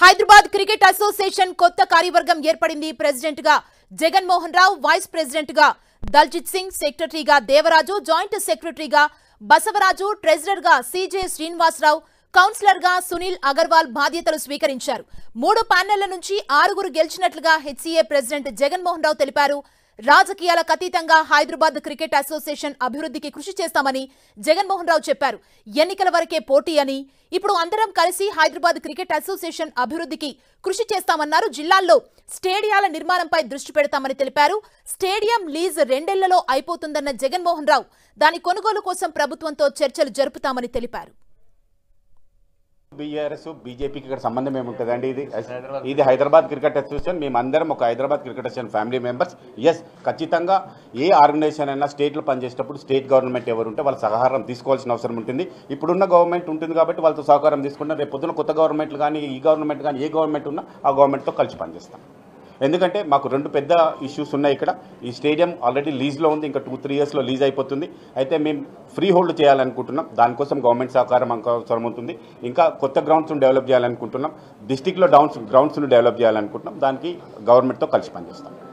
Hyderabad cricket association కొత్త కార్యవర్గం ఏర్పడింది ప్రెసిడెంట్ గా జగన్మోహన్ రావు వైస్ ప్రెసిడెంట్ గా దల్జిత్ సింగ్ సెక్రటరీగా దేవరాజు జాయింట్ సెక్రటరీగా బసవరాజు ట్రెజరర్ గా సిజే శ్రీనివాసరావు కౌన్సిలర్ గా సునీల్ అగర్వాల్ బాధ్యతలు స్వీకరించారు మూడు ప్యానెళ్ల నుంచి ఆరుగురు గెలిచినట్లుగా హెచ్సీఏ ప్రెసిడెంట్ జగన్మోహన్ రావు తెలిపారు రాజకీయాలకు అతీతంగా హైదరాబాద్ క్రికెట్ అసోసియేషన్ అభివృద్ధికి కృషి చేస్తామని జగన్మోహన్ రావు చెప్పారు ఎన్నికల వరకే పోటీ అని ఇప్పుడు అందరం కలిసి హైదరాబాద్ క్రికెట్ అసోసియేషన్ అభివృద్ధికి కృషి చేస్తామన్నారు జిల్లాల్లో స్టేడియాల నిర్మాణంపై దృష్టి పెడతామని తెలిపారు స్టేడియం లీజ్ రెండేళ్లలో అయిపోతుందన్న జగన్మోహన్ రావు దాని కొనుగోలు కోసం ప్రభుత్వంతో చర్చలు జరుపుతామని తెలిపారు బీఆర్ఎస్ బీజేపీకి ఇక్కడ సంబంధం ఉంటుంది అండి ఇది ఇది హైదరాబాద్ క్రికెట్ అసోసియేషన్ మేమందరం ఒక Hyderabad cricket association family members yes ఖచ్చితంగా ఏ ఆర్గనైజేషన్ అయినా స్టేట్లో పనిచేసేటప్పుడు స్టేట్ గవర్నమెంట్ ఎవరు ఉంటే వాళ్ళ సహకారం తీసుకోవాల్సిన అవసరం ఉంటుంది ఇప్పుడున్న గవర్నమెంట్ ఉంటుంది కాబట్టి వాళ్ళతో సహకారం తీసుకుంటాం రేపు పొద్దున కొత్త గవర్నమెంట్లు కానీ ఈ గవర్నమెంట్ కానీ ఏ గవర్నమెంట్ ఉన్నా ఆ గవర్నమెంట్తో కలిసి పనిచేస్తాం ఎందుకంటే మాకు రెండు పెద్ద ఇష్యూస్ ఉన్నాయి ఇక్కడ ఈ స్టేడియం ఆల్రెడీ లీజ్లో ఉంది ఇంకా టూ త్రీ ఇయర్స్లో లీజ్ అయిపోతుంది అయితే మేము ఫ్రీ హోల్డ్ చేయాలనుకుంటున్నాం దానికోసం గవర్నమెంట్ సహకారం అవసరం ఉంటుంది ఇంకా కొత్త గ్రౌండ్స్ను డెవలప్ చేయాలనుకుంటున్నాం డిస్టిక్లో డౌన్స్ గ్రౌండ్స్ను డెవలప్ చేయాలనుకుంటున్నాం దానికి గవర్నమెంట్తో కలిసి పనిచేస్తాం